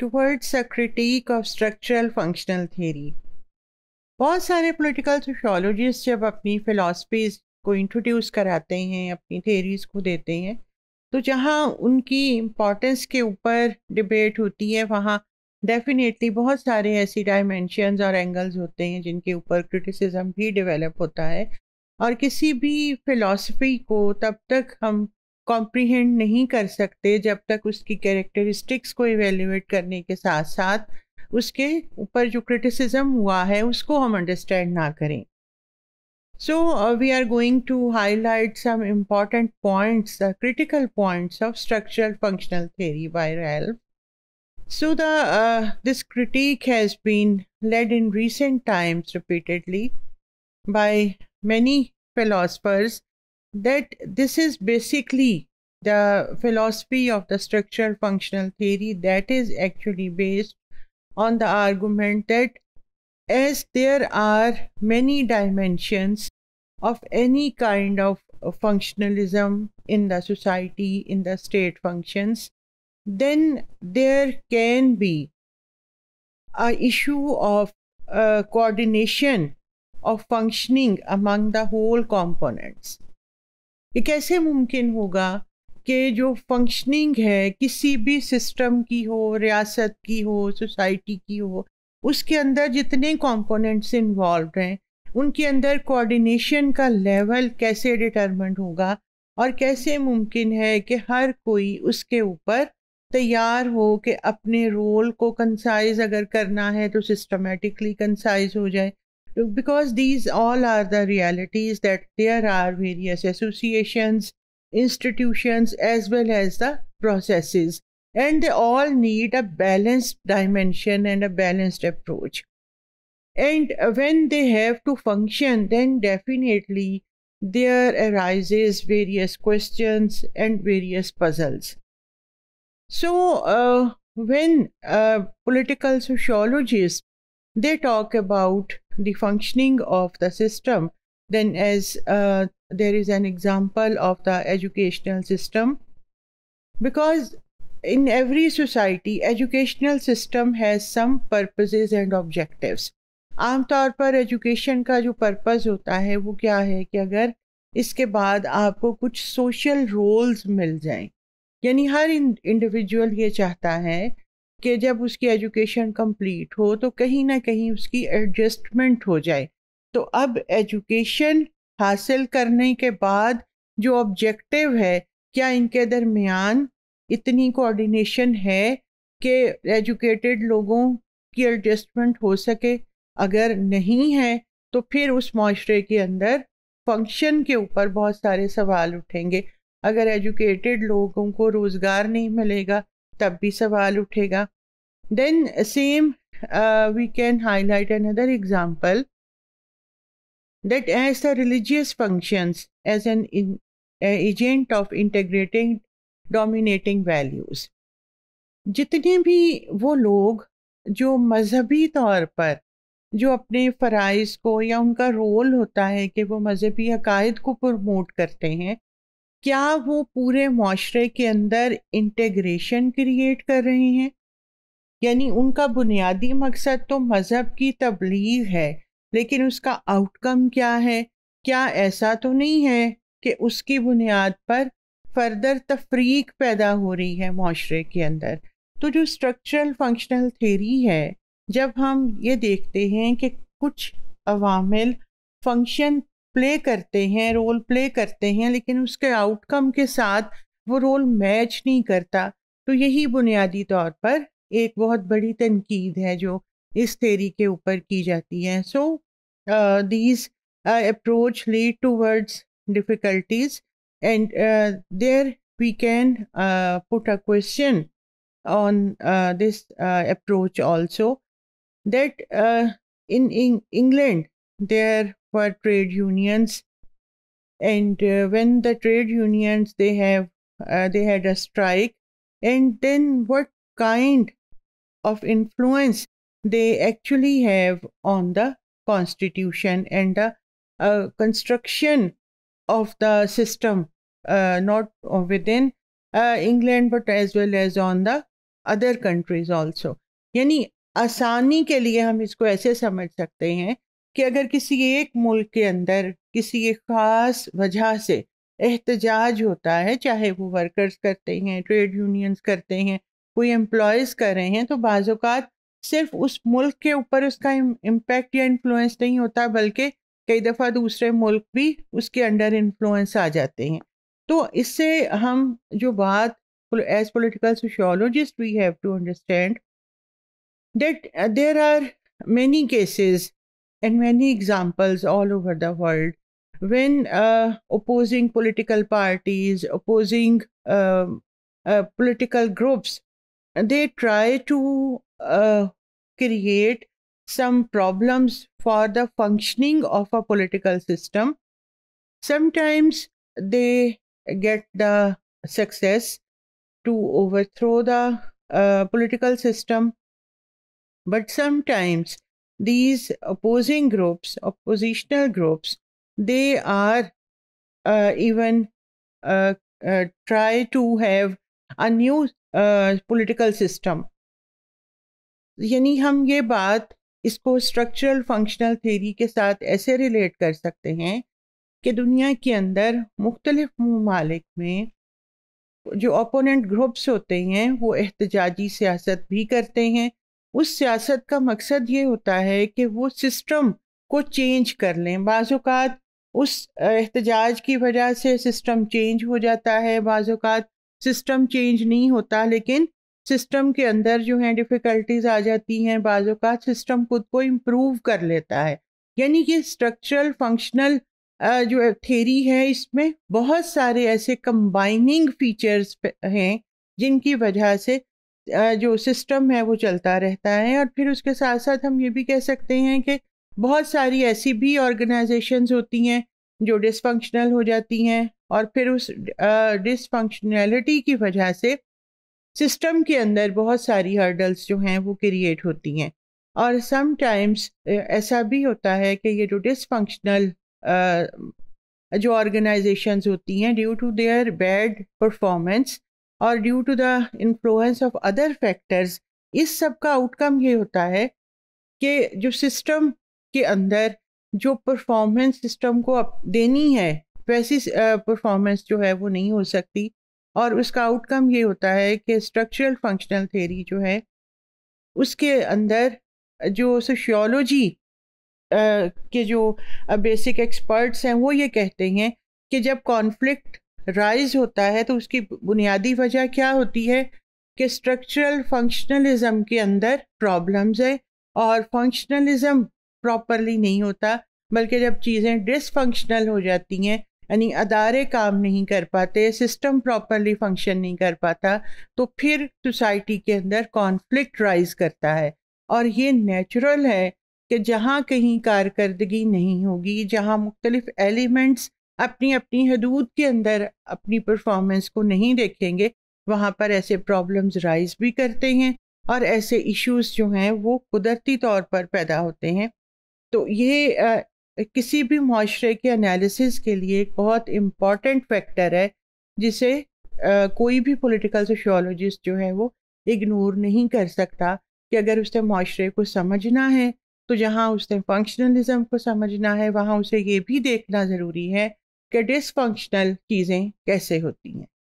towards a critique of structural functional theory. बहुत सारे political sociologists जब अपनी philosophies को introduce कराते हैं अपनी theories को देते हैं तो जहाँ उनकी importance के ऊपर debate होती है वहाँ डेफिनेटली बहुत सारे ऐसी डायमेंशंस और एंगल्स होते हैं जिनके ऊपर क्रिटिसिज्म भी डेवलप होता है और किसी भी फिलॉसफी को तब तक हम कॉम्प्रिहेंड नहीं कर सकते जब तक उसकी कैरेक्टरिस्टिक्स को इवेल्यूएट करने के साथ साथ उसके ऊपर जो क्रिटिसिज्म हुआ है उसको हम अंडरस्टैंड ना करें so we are going to highlight some important points critical points of structural functional theory by Ralph so this critic has been laid in recent times repeatedly by many philosophers that this is basically the philosophy of the structural functional theory that is actually based on the argument that as there are many dimensions of any kind of functionalism in the society, in the state functions, then there can be a issue of uh, coordination of functioning among the whole components. ये कैसे मुमकिन होगा के जो functioning है किसी भी system की हो रियासत की हो सोसाइटी की हो उसके अंदर जितने कंपोनेंट्स इन्वॉल्व हैं उनके अंदर कोऑर्डिनेशन का लेवल कैसे डिटरमेंट होगा और कैसे मुमकिन है कि हर कोई उसके ऊपर तैयार हो कि अपने रोल को कंसाइज अगर करना है तो सिस्टमेटिकली कंसाइज हो जाए because these all are the realities that there are various associations institutions as well as the processes and they all need a balanced dimension and a balanced approach and when they have to function then definitely there arises various questions and various puzzles so uh, when uh, political sociologists they talk about the functioning of the system then as uh, there is an example of the educational system because in every society educational system has some purposes and objectives आमतौर पर education का जो purpose होता है वो क्या है कि अगर इसके बाद आपको कुछ सोशल रोल्स मिल जाएं यानी हर इंडिविजुअल ये चाहता है कि जब उसकी एजुकेशन कंप्लीट हो तो कहीं ना कहीं उसकी एडजस्टमेंट हो जाए तो अब एजुकेशन हासिल करने के बाद जो ऑब्जेक्टिव है क्या इनके दरमियान इतनी कोऑर्डिनेशन है कि एजुकेटेड लोगों की एडजस्टमेंट हो सके अगर नहीं है तो फिर उस माशरे के अंदर फंक्शन के ऊपर बहुत सारे सवाल उठेंगे अगर एजुकेटेड लोगों को रोज़गार नहीं मिलेगा तब भी सवाल उठेगा then same we can highlight another example that as the religious functions as an in, uh, agent of integrating dominating values. जितने भी वो लोग जो मजहबी तौर पर जो अपने फ़राइज़ को या उनका रोल होता है कि वो मजहबी अकायद को प्रमोट करते हैं क्या वो पूरे माशरे के अंदर इंटेग्रेशन क्रिएट कर रहे हैं यानी उनका बुनियादी मकसद तो मज़हब की तबलीग है लेकिन उसका आउटकम क्या है क्या ऐसा तो नहीं है कि उसकी बुनियाद पर फर्दर तफरीक पैदा हो रही है माशरे के अंदर तो जो स्ट्रक्चरल फंक्शनल थेरी है जब हम ये देखते हैं कि कुछ अवामिल फंक्शन प्ले करते हैं रोल प्ले करते हैं लेकिन उसके आउटकम के साथ वो रोल मैच नहीं करता तो यही बुनियादी तौर पर एक बहुत बड़ी तनकीद है जो इस थेरी के ऊपर की जाती है so Uh, these uh, approach lead towards difficulties and uh, there we can uh, put a question on uh, this approach also that in, in england there were trade unions and when the trade unions they have they had a strike and then what kind of influence they actually have on the constitution and the uh, construction of the system, uh, not within England but as well as on the other countries also यानी आसानी के लिए हम इसको ऐसे समझ सकते हैं कि अगर किसी एक मुल्क के अंदर किसी एक ख़ास वजह से एहतजाज होता है चाहे वो वर्कर्स करते हैं ट्रेड यूनियंस करते हैं कोई एम्प्लॉयज़ कर रहे हैं तो बाज़ात सिर्फ उस मुल्क के ऊपर उसका इम्पेक्ट या इन्फ्लुएंस नहीं होता बल्कि कई दफ़ा दूसरे मुल्क भी उसके अंडर इन्फ्लुएंस आ जाते हैं तो इससे हम जो बात as political sociologist we have to understand that there are many cases and many examples all over the world when opposing political parties opposing political groups they try to Uh, create some problems for the functioning of a political system. Sometimes they get the success to overthrow the uh, political system, but sometimes these opposing groups, oppositional groups, they are uh, even uh, uh try to have a new uh, political system यानी हम ये बात इसको structural functional theory के साथ ऐसे relate कर सकते हैं कि दुनिया के अंदर मुख्तलिफ ममालिक में जो ओपोनेंट ग्रुप्स होते हैं वो एहतजाजी सियासत भी करते हैं उस सियासत का मकसद ये होता है कि वो सिस्टम को चेंज कर लें बाज़ात उस एहतजाज की वजह से सिस्टम चेंज हो जाता है बाज़ात सिस्टम चेंज नहीं होता लेकिन सिस्टम के अंदर जो है डिफ़िकल्टीज आ जाती हैं का सिस्टम खुद को इम्प्रूव कर लेता है यानी कि स्ट्रक्चरल फंक्शनल जो थेरी है इसमें बहुत सारे ऐसे कंबाइनिंग फीचर्स हैं जिनकी वजह से जो सिस्टम है वो चलता रहता है और फिर उसके साथ साथ हम ये भी कह सकते हैं कि बहुत सारी ऐसी भी ऑर्गेनाइजेशंस होती हैं जो डिसफंक्शनल हो जाती हैं और फिर उस डिसफंक्शनैलिटी की वजह से सिस्टम के अंदर बहुत सारी हर्डल्स जो हैं वो क्रिएट होती हैं और समटाइम्स ऐसा भी होता है कि ये जो डिसफंक्शनल जो ऑर्गेनाइजेशंस होती हैं due to their bad performance और due to the influence of other factors इस सब का आउटकम ये होता है कि जो सिस्टम के अंदर जो परफॉर्मेंस सिस्टम को देनी है वैसी परफॉर्मेंस जो है वो नहीं हो सकती और उसका आउटकम ये होता है कि स्ट्रक्चरल फंक्शनल थेरी जो है उसके अंदर जो सोशियोलॉजी के जो बेसिक एक्सपर्ट्स हैं वो ये कहते हैं कि जब कॉन्फ्लिक्ट राइज होता है तो उसकी बुनियादी वजह क्या होती है कि स्ट्रक्चरल फंक्शनलिज्म के अंदर प्रॉब्लम्स है और फंक्शनलिज्म प्रॉपरली नहीं होता बल्कि जब चीज़ें डिसफंक्शनल हो जाती हैं यानी अदारे काम नहीं कर पाते सिस्टम प्रॉपरली फंक्शन नहीं कर पाता तो फिर सोसाइटी के अंदर कॉन्फ्लिक्ट राइज करता है और ये नेचुरल है कि जहाँ कहीं कारकर्दगी नहीं होगी जहाँ मुख्तलिफ एलिमेंट्स अपनी अपनी हदूद के अंदर अपनी परफॉर्मेंस को नहीं देखेंगे वहाँ पर ऐसे प्रॉब्लम्स राइज भी करते हैं और ऐसे इश्यूज जो हैं वो कुदरती तौर पर पैदा होते हैं तो ये किसी भी माशरे के एनालिसिस के लिए एक बहुत इम्पॉर्टेंट फैक्टर है जिसे आ, कोई भी पॉलिटिकल सोशोलॉजिस्ट जो है वो इग्नोर नहीं कर सकता कि अगर उसने माशरे को समझना है तो जहाँ उसने फंक्शनलिज्म को समझना है वहाँ उसे ये भी देखना ज़रूरी है कि डिसफंक्शनल चीज़ें कैसे होती हैं